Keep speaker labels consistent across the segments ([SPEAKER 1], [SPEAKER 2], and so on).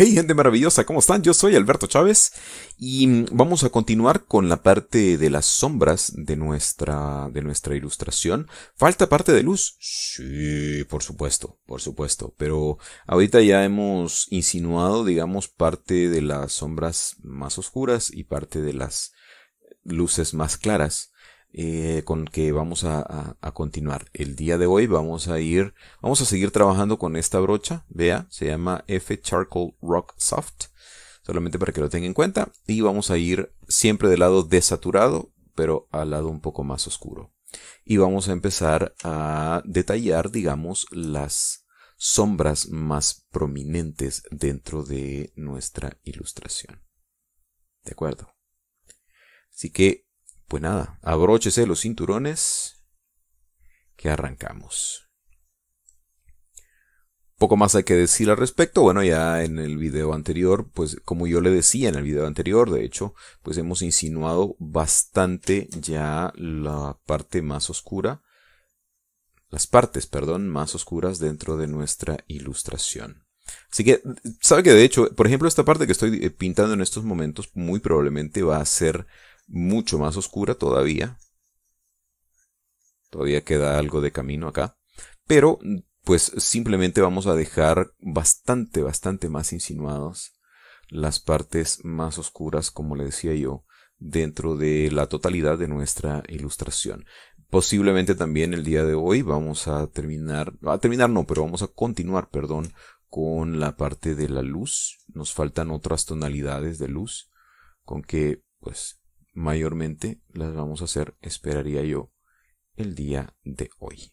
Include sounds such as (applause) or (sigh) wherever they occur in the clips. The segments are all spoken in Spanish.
[SPEAKER 1] Hey gente maravillosa, ¿cómo están? Yo soy Alberto Chávez y mm, vamos a continuar con la parte de las sombras de nuestra, de nuestra ilustración. ¿Falta parte de luz? Sí, por supuesto, por supuesto, pero ahorita ya hemos insinuado, digamos, parte de las sombras más oscuras y parte de las luces más claras. Eh, con que vamos a, a, continuar. El día de hoy vamos a ir, vamos a seguir trabajando con esta brocha, vea, se llama F Charcoal Rock Soft, solamente para que lo tenga en cuenta, y vamos a ir siempre del lado desaturado, pero al lado un poco más oscuro. Y vamos a empezar a detallar, digamos, las sombras más prominentes dentro de nuestra ilustración. ¿De acuerdo? Así que pues nada, abróchese los cinturones que arrancamos. Poco más hay que decir al respecto. Bueno, ya en el video anterior, pues como yo le decía en el video anterior, de hecho, pues hemos insinuado bastante ya la parte más oscura, las partes, perdón, más oscuras dentro de nuestra ilustración. Así que, sabe que de hecho, por ejemplo, esta parte que estoy eh, pintando en estos momentos muy probablemente va a ser mucho más oscura todavía. Todavía queda algo de camino acá. Pero pues simplemente vamos a dejar bastante, bastante más insinuados las partes más oscuras, como le decía yo, dentro de la totalidad de nuestra ilustración. Posiblemente también el día de hoy vamos a terminar, a terminar no, pero vamos a continuar, perdón, con la parte de la luz. Nos faltan otras tonalidades de luz con que pues mayormente las vamos a hacer, esperaría yo, el día de hoy.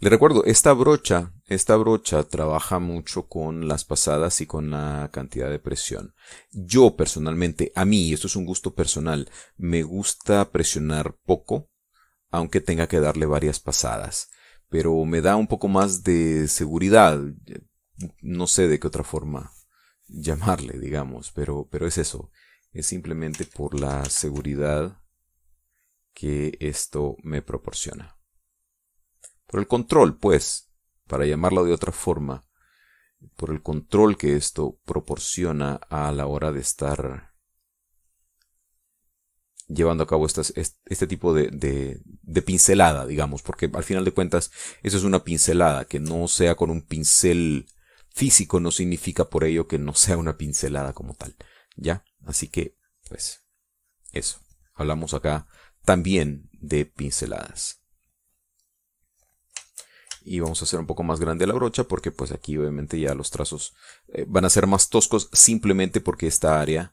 [SPEAKER 1] Le recuerdo, esta brocha, esta brocha trabaja mucho con las pasadas y con la cantidad de presión. Yo personalmente, a mí, esto es un gusto personal, me gusta presionar poco, aunque tenga que darle varias pasadas. Pero me da un poco más de seguridad no sé de qué otra forma llamarle, digamos, pero, pero es eso. Es simplemente por la seguridad que esto me proporciona. Por el control, pues, para llamarlo de otra forma, por el control que esto proporciona a la hora de estar llevando a cabo este tipo de, de, de, pincelada, digamos, porque al final de cuentas eso es una pincelada, que no sea con un pincel físico no significa por ello que no sea una pincelada como tal. ¿Ya? Así que, pues, eso. Hablamos acá también de pinceladas. Y vamos a hacer un poco más grande la brocha porque pues aquí obviamente ya los trazos eh, van a ser más toscos simplemente porque esta área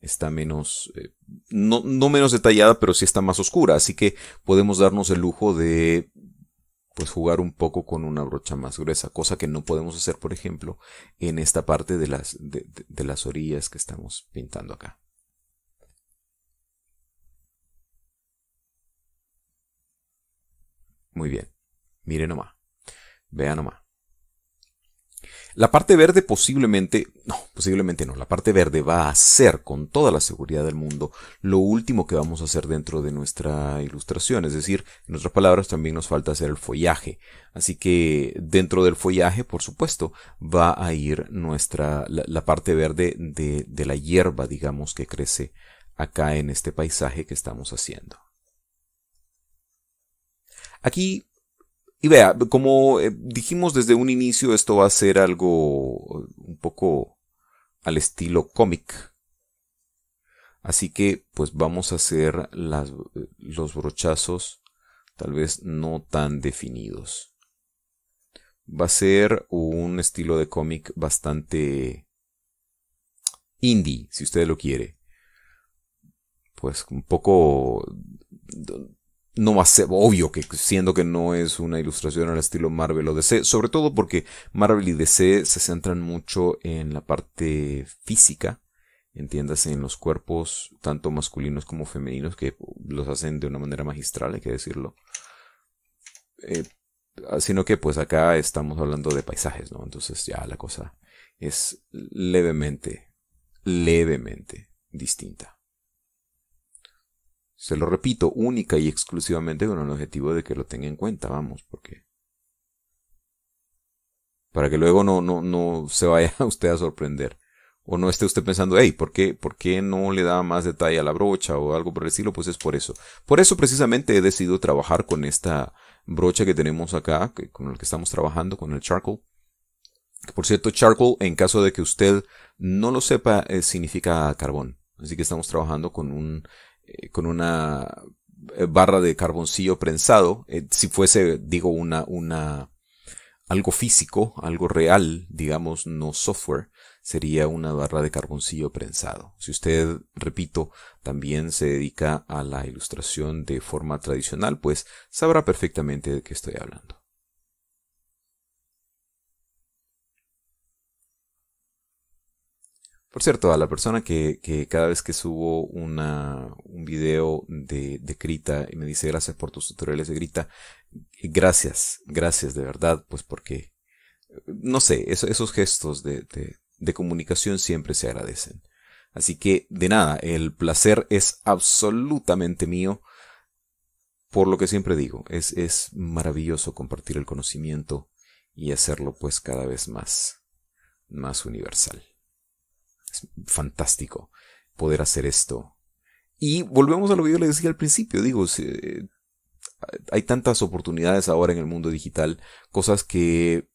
[SPEAKER 1] está menos, eh, no, no menos detallada, pero sí está más oscura. Así que podemos darnos el lujo de pues jugar un poco con una brocha más gruesa, cosa que no podemos hacer, por ejemplo, en esta parte de las, de, las orillas que estamos pintando acá. Muy bien, mire nomás, vea nomás. La parte verde posiblemente, no, posiblemente no, la parte verde va a ser con toda la seguridad del mundo lo último que vamos a hacer dentro de nuestra ilustración, es decir, en otras palabras también nos falta hacer el follaje, así que dentro del follaje, por supuesto, va a ir nuestra, la, parte verde de, de la hierba, digamos, que crece acá en este paisaje que estamos haciendo. Aquí y vea, como eh, dijimos desde un inicio, esto va a ser algo eh, un poco al estilo cómic. Así que pues vamos a hacer eh, los brochazos tal vez no tan definidos. Va a ser un estilo de cómic bastante indie, si usted lo quiere. Pues un poco no va a ser obvio que siendo que no es una ilustración al estilo Marvel o DC, sobre todo porque Marvel y DC se centran mucho en la parte física, entiéndase en los cuerpos tanto masculinos como femeninos que los hacen de una manera magistral, hay que decirlo. Eh, sino que pues acá estamos hablando de paisajes, ¿no? Entonces ya la cosa es levemente, levemente distinta. Se lo repito, única y exclusivamente con el objetivo de que lo tenga en cuenta, vamos, porque... Para que luego no, no, no se vaya (laughs) usted a sorprender. O no esté usted pensando, hey, ¿por qué, ¿por qué no le da más detalle a la brocha o algo por el estilo? Pues es por eso. Por eso precisamente he decidido trabajar con esta brocha que tenemos acá, con el que estamos trabajando, con el charcoal. Por cierto, charcoal, en caso de que usted no lo sepa, eh, significa carbón. Así que estamos trabajando con un eh, con una eh, barra de carboncillo prensado, eh, si fuese, digo, una, una, algo físico, algo real, digamos, no software, sería una barra de carboncillo prensado. Si usted, repito, también se dedica a la ilustración de forma tradicional, pues sabrá perfectamente de qué estoy hablando. Por cierto, a la persona que, cada vez que subo una, un video de, de Grita y me dice gracias por tus tutoriales de Grita, gracias, gracias de verdad, pues porque, no sé, esos gestos de, de comunicación siempre se agradecen. Así que, de nada, el placer es absolutamente mío. Por lo que siempre digo, es, es maravilloso compartir el conocimiento y hacerlo pues cada vez más, más universal. Es fantástico poder hacer esto. Y volvemos a lo que yo le decía al principio, digo, eh, hay tantas oportunidades ahora en el mundo digital, cosas que, eh,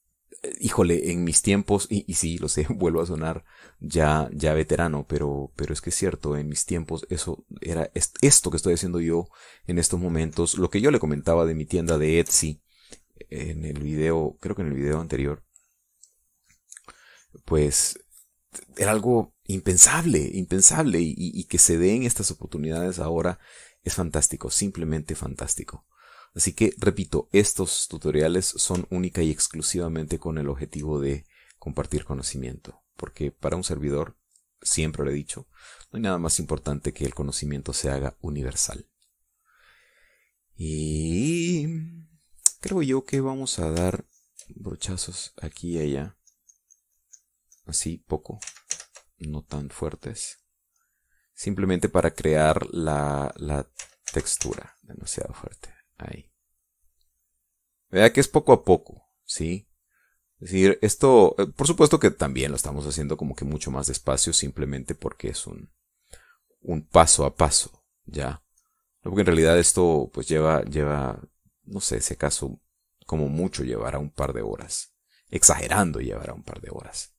[SPEAKER 1] híjole, en mis tiempos, y, sí, lo sé, (laughs) vuelvo a sonar ya, ya veterano, pero, pero es que es cierto, en mis tiempos eso era esto que estoy haciendo yo en estos momentos, lo que yo le comentaba de mi tienda de Etsy en el video, creo que en el video anterior, pues era algo impensable, impensable, y, que se den estas oportunidades ahora es fantástico, simplemente fantástico. Así que, repito, estos tutoriales son única y exclusivamente con el objetivo de compartir conocimiento, porque para un servidor, siempre lo he dicho, no hay nada más importante que el conocimiento se haga universal. Y creo yo que vamos a dar brochazos aquí y allá así poco, no tan fuertes, simplemente para crear la, textura demasiado fuerte. Ahí. Vea que es poco a poco, ¿sí? Es decir, esto, eh, por supuesto que también lo estamos haciendo como que mucho más despacio, simplemente porque es un, un paso a paso, ¿ya? Porque en realidad esto pues lleva, lleva, no sé, ese caso como mucho llevará un par de horas. Exagerando llevará un par de horas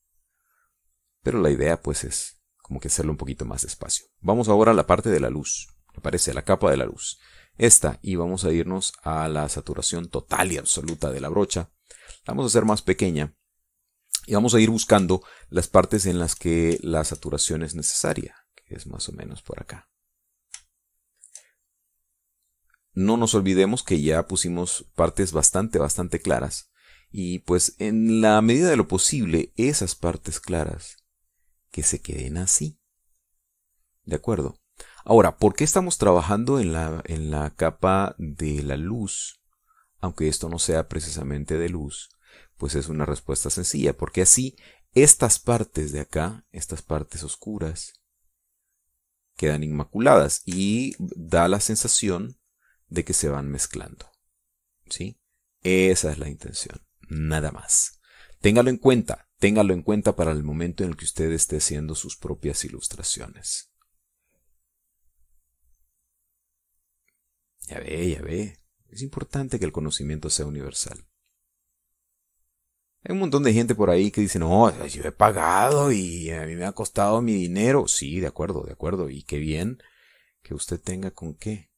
[SPEAKER 1] pero la idea pues es como que hacerlo un poquito más despacio. Vamos ahora a la parte de la luz, aparece la capa de la luz. Esta, y vamos a irnos a la saturación total y absoluta de la brocha. La vamos a hacer más pequeña y vamos a ir buscando las partes en las que la saturación es necesaria, que es más o menos por acá. No nos olvidemos que ya pusimos partes bastante, bastante claras. Y pues en la medida de lo posible, esas partes claras que se queden así. ¿De acuerdo? Ahora, ¿por qué estamos trabajando en la, en la capa de la luz? Aunque esto no sea precisamente de luz, pues es una respuesta sencilla, porque así estas partes de acá, estas partes oscuras, quedan inmaculadas y da la sensación de que se van mezclando. ¿Sí? Esa es la intención, nada más. Téngalo en cuenta, Téngalo en cuenta para el momento en el que usted esté haciendo sus propias ilustraciones. Ya ve, ya ve. Es importante que el conocimiento sea universal. Hay un montón de gente por ahí que dice, no, yo he pagado y a mí me ha costado mi dinero. Sí, de acuerdo, de acuerdo. Y qué bien que usted tenga con qué.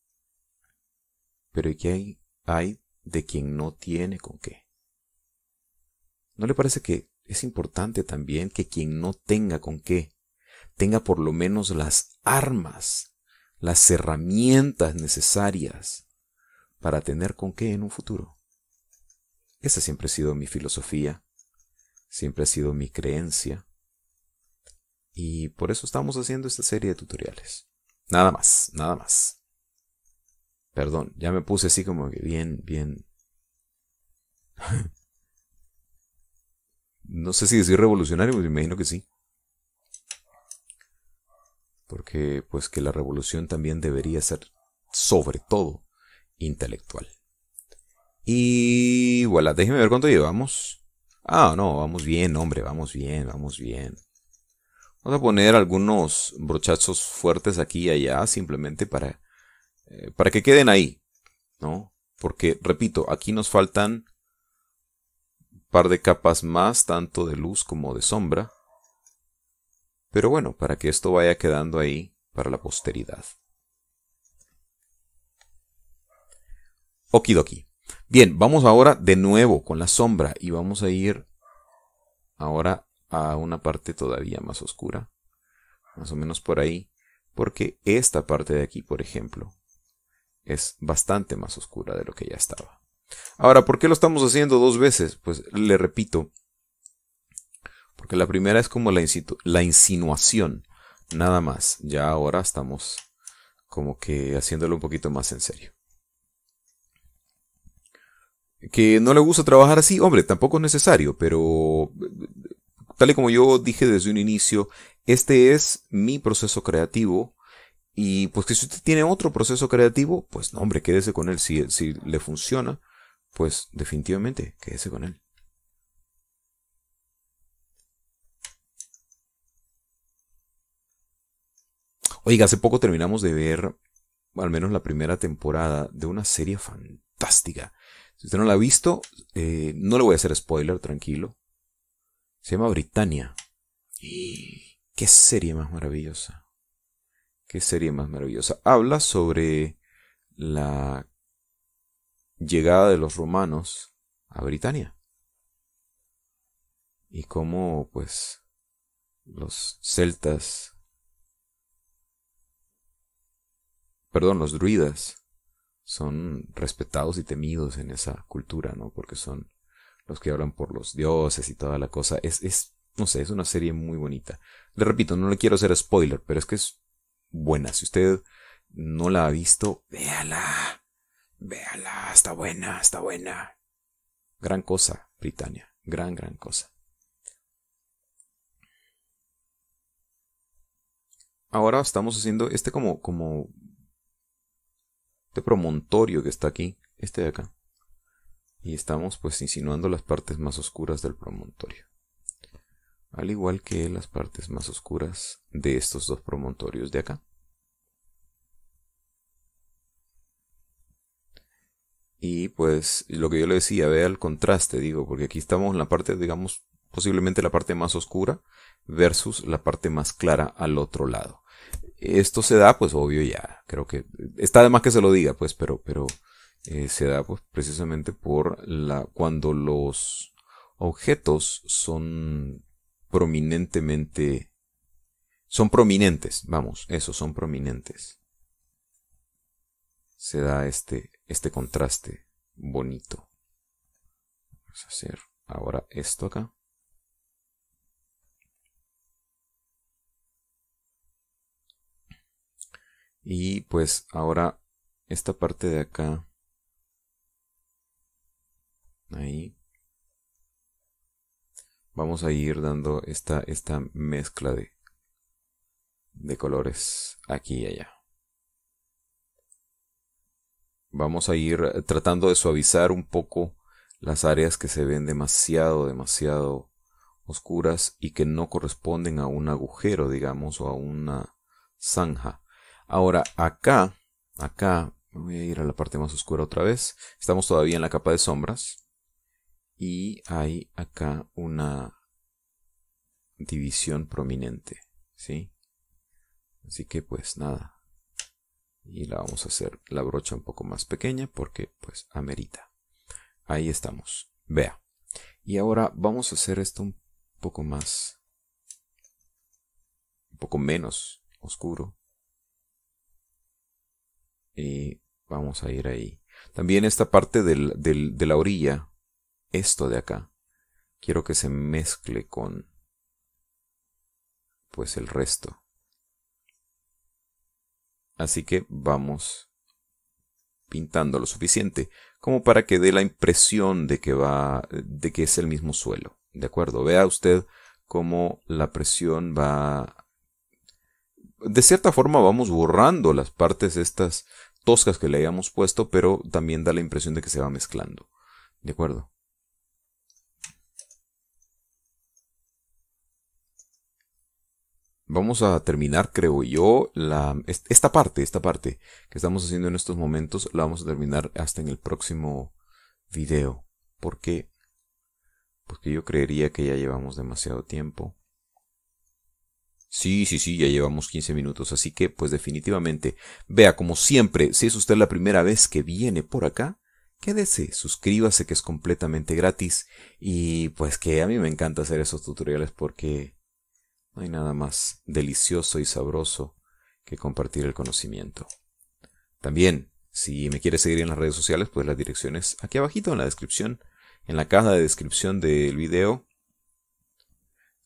[SPEAKER 1] Pero ¿qué hay de quien no tiene con qué? ¿No le parece que es importante también que quien no tenga con qué, tenga por lo menos las armas, las herramientas necesarias para tener con qué en un futuro. Esa siempre ha sido mi filosofía, siempre ha sido mi creencia, y por eso estamos haciendo esta serie de tutoriales. Nada más, nada más. Perdón, ya me puse así como que bien, bien... (laughs) no sé si decir revolucionario, pues me imagino que sí. Porque pues que la revolución también debería ser sobre todo intelectual. Y voilà, déjeme ver cuánto llevamos. Ah, no, vamos bien, hombre, vamos bien, vamos bien. Vamos a poner algunos brochazos fuertes aquí y allá, simplemente para, eh, para que queden ahí, ¿no? Porque, repito, aquí nos faltan par de capas más, tanto de luz como de sombra. Pero bueno, para que esto vaya quedando ahí para la posteridad. Okidoki. Bien, vamos ahora de nuevo con la sombra y vamos a ir ahora a una parte todavía más oscura. Más o menos por ahí. Porque esta parte de aquí, por ejemplo, es bastante más oscura de lo que ya estaba. Ahora, ¿por qué lo estamos haciendo dos veces? Pues le repito, porque la primera es como la, la insinuación, nada más. Ya ahora estamos como que haciéndolo un poquito más en serio. Que no le gusta trabajar así, hombre, tampoco es necesario, pero tal y como yo dije desde un inicio, este es mi proceso creativo. Y pues que si usted tiene otro proceso creativo, pues no, hombre, quédese con él si, si le funciona pues definitivamente quédese con él. Oiga, hace poco terminamos de ver al menos la primera temporada de una serie fantástica. Si usted no la ha visto, eh, no le voy a hacer spoiler, tranquilo. Se llama Britannia. ¡Qué serie más maravillosa! ¡Qué serie más maravillosa! Habla sobre la llegada de los romanos a Britania. Y cómo, pues, los celtas, perdón, los druidas son respetados y temidos en esa cultura, ¿no? Porque son los que hablan por los dioses y toda la cosa. Es, es no sé, es una serie muy bonita. Le repito, no le quiero hacer spoiler, pero es que es buena. Si usted no la ha visto, véala Véala, está buena, está buena. Gran cosa, Britania gran, gran cosa. Ahora estamos haciendo este como, como, este promontorio que está aquí, este de acá. Y estamos pues insinuando las partes más oscuras del promontorio. Al igual que las partes más oscuras de estos dos promontorios de acá. Y pues lo que yo le decía, vea el contraste, digo, porque aquí estamos en la parte, digamos, posiblemente la parte más oscura versus la parte más clara al otro lado. Esto se da, pues obvio ya, creo que está de más que se lo diga, pues, pero, pero eh, se da pues precisamente por la cuando los objetos son prominentemente son prominentes, vamos, eso, son prominentes. Se da este este contraste bonito. Vamos a hacer ahora esto acá. Y pues ahora esta parte de acá. Ahí. Vamos a ir dando esta, esta mezcla de, de colores aquí y allá. Vamos a ir eh, tratando de suavizar un poco las áreas que se ven demasiado, demasiado oscuras y que no corresponden a un agujero, digamos, o a una zanja. Ahora, acá, acá, voy a ir a la parte más oscura otra vez. Estamos todavía en la capa de sombras. Y hay acá una división prominente, ¿sí? Así que pues nada, y la vamos a hacer la brocha un poco más pequeña porque pues amerita. Ahí estamos. Vea. Y ahora vamos a hacer esto un poco más, un poco menos oscuro. Y vamos a ir ahí. También esta parte de la orilla, esto de acá, quiero que se mezcle con pues el resto. Así que vamos pintando lo suficiente como para que dé la impresión de que va, de que es el mismo suelo. ¿De acuerdo? Vea usted cómo la presión va... De cierta forma vamos borrando las partes estas toscas que le hayamos puesto, pero también da la impresión de que se va mezclando. ¿De acuerdo? vamos a terminar, creo yo, la, esta parte, esta parte que estamos haciendo en estos momentos, la vamos a terminar hasta en el próximo video. ¿Por qué? Porque yo creería que ya llevamos demasiado tiempo. Sí, sí, sí, ya llevamos 15 minutos, así que pues definitivamente, vea como siempre, si es usted la primera vez que viene por acá, quédese, suscríbase que es completamente gratis y pues que a mí me encanta hacer esos tutoriales porque no hay nada más delicioso y sabroso que compartir el conocimiento. También, si me quiere seguir en las redes sociales, pues las direcciones aquí abajito en la descripción, en la caja de descripción del video.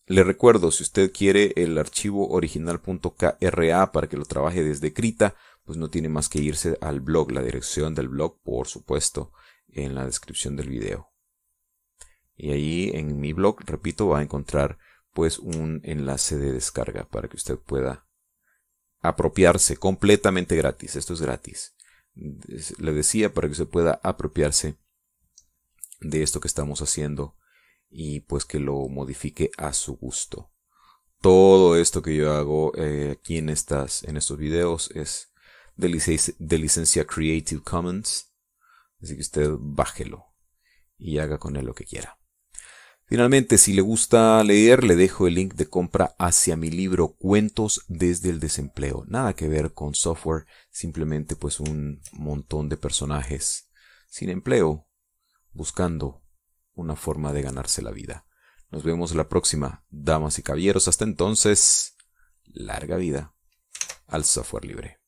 [SPEAKER 1] Le recuerdo, si usted quiere el archivo original.kra para que lo trabaje desde Krita, pues no tiene más que irse al blog, la dirección del blog, por supuesto, en la descripción del video. Y ahí en mi blog, repito, va a encontrar pues un enlace de descarga para que usted pueda apropiarse completamente gratis. Esto es gratis. Le decía para que se pueda apropiarse de esto que estamos haciendo y pues que lo modifique a su gusto. Todo esto que yo hago eh, aquí en, estas, en estos videos es de licencia Creative Commons. Así que usted bájelo y haga con él lo que quiera. Finalmente, si le gusta leer, le dejo el link de compra hacia mi libro Cuentos desde el desempleo. Nada que ver con software, simplemente pues un montón de personajes sin empleo, buscando una forma de ganarse la vida. Nos vemos la próxima, damas y caballeros. Hasta entonces, larga vida al software libre.